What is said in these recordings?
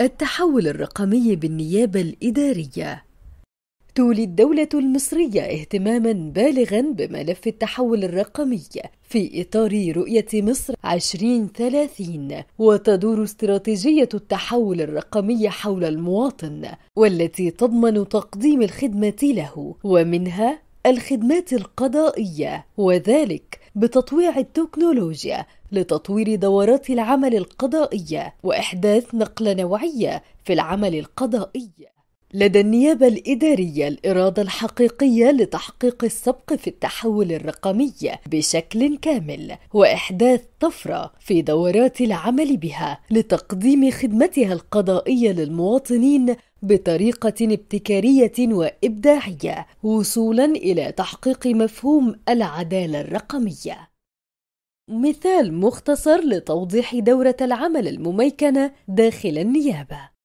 التحول الرقمي بالنيابة الإدارية تولي الدولة المصرية اهتماما بالغا بملف التحول الرقمي في إطار رؤية مصر 2030 وتدور استراتيجية التحول الرقمي حول المواطن والتي تضمن تقديم الخدمة له ومنها الخدمات القضائية وذلك بتطويع التكنولوجيا لتطوير دورات العمل القضائية وإحداث نقلة نوعية في العمل القضائي. لدى النيابة الإدارية الإرادة الحقيقية لتحقيق السبق في التحول الرقمي بشكل كامل وإحداث طفرة في دورات العمل بها لتقديم خدمتها القضائية للمواطنين بطريقة ابتكارية وإبداعية وصولا إلى تحقيق مفهوم العدالة الرقمية. مثال مختصر لتوضيح دورة العمل المميكنة داخل النيابة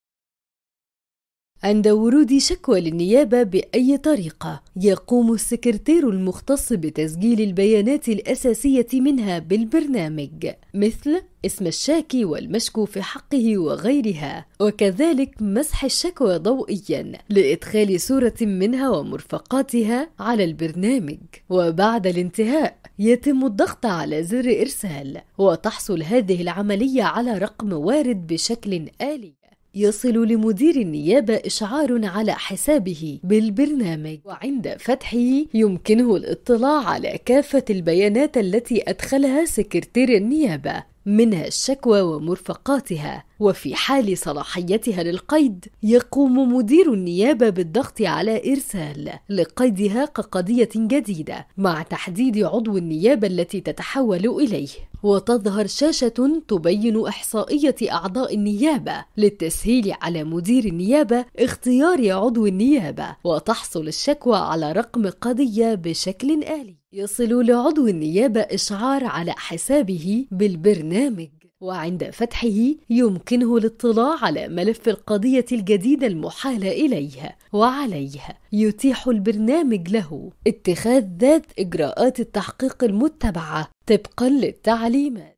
عند ورود شكوى للنيابة بأي طريقة يقوم السكرتير المختص بتسجيل البيانات الأساسية منها بالبرنامج مثل اسم الشاكي والمشكو في حقه وغيرها وكذلك مسح الشكوى ضوئيا لإدخال صورة منها ومرفقاتها على البرنامج وبعد الانتهاء يتم الضغط على زر إرسال وتحصل هذه العملية على رقم وارد بشكل آلي يصل لمدير النيابة إشعار على حسابه بالبرنامج وعند فتحه يمكنه الاطلاع على كافة البيانات التي أدخلها سكرتير النيابة منها الشكوى ومرفقاتها وفي حال صلاحيتها للقيد يقوم مدير النيابه بالضغط على ارسال لقيدها كقضيه جديده مع تحديد عضو النيابه التي تتحول اليه وتظهر شاشه تبين احصائيه اعضاء النيابه للتسهيل على مدير النيابه اختيار عضو النيابه وتحصل الشكوى على رقم قضيه بشكل الي يصل لعضو النيابة إشعار على حسابه بالبرنامج وعند فتحه يمكنه الاطلاع على ملف القضية الجديدة المحالة إليها وعليها يتيح البرنامج له اتخاذ ذات إجراءات التحقيق المتبعة طبقا للتعليمات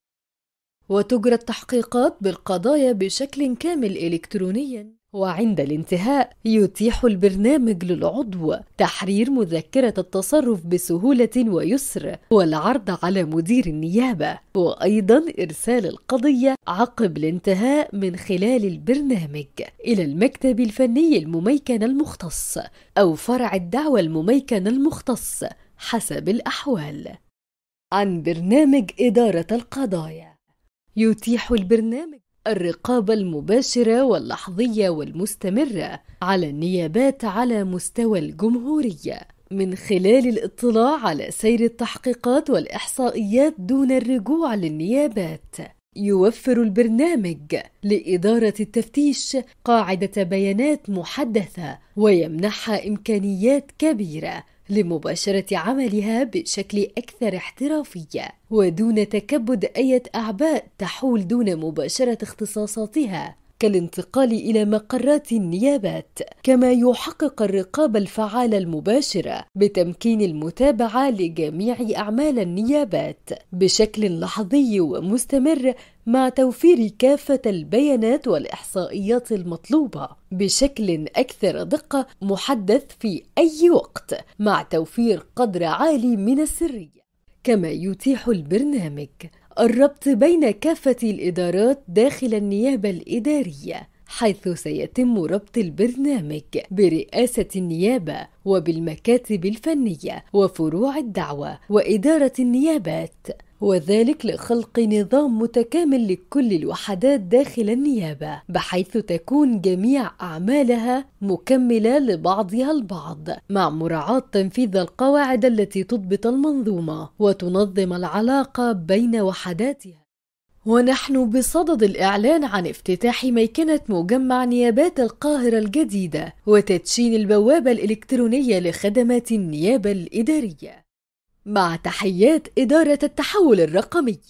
وتجرى التحقيقات بالقضايا بشكل كامل إلكترونياً وعند الانتهاء يتيح البرنامج للعضو تحرير مذكرة التصرف بسهولة ويسر والعرض على مدير النيابة وأيضا إرسال القضية عقب الانتهاء من خلال البرنامج إلى المكتب الفني المميكن المختص أو فرع الدعوة المميكن المختص حسب الأحوال عن برنامج إدارة القضايا يتيح البرنامج الرقابة المباشرة واللحظية والمستمرة على النيابات على مستوى الجمهورية من خلال الاطلاع على سير التحقيقات والإحصائيات دون الرجوع للنيابات. يوفر البرنامج لإدارة التفتيش قاعدة بيانات محدثة ويمنحها إمكانيات كبيرة لمباشرة عملها بشكل أكثر احترافية ودون تكبد أي أعباء تحول دون مباشرة اختصاصاتها كالانتقال إلى مقرات النيابات، كما يحقق الرقابة الفعالة المباشرة بتمكين المتابعة لجميع أعمال النيابات بشكل لحظي ومستمر مع توفير كافة البيانات والإحصائيات المطلوبة بشكل أكثر دقة محدث في أي وقت مع توفير قدر عالي من السرية، كما يتيح البرنامج الربط بين كافة الإدارات داخل النيابة الإدارية حيث سيتم ربط البرنامج برئاسة النيابة وبالمكاتب الفنية وفروع الدعوة وإدارة النيابات وذلك لخلق نظام متكامل لكل الوحدات داخل النيابة بحيث تكون جميع أعمالها مكملة لبعضها البعض مع مراعاة تنفيذ القواعد التي تضبط المنظومة وتنظم العلاقة بين وحداتها ونحن بصدد الإعلان عن افتتاح ميكنة مجمع نيابات القاهرة الجديدة وتدشين البوابة الإلكترونية لخدمات النيابة الإدارية مع تحيات إدارة التحول الرقمي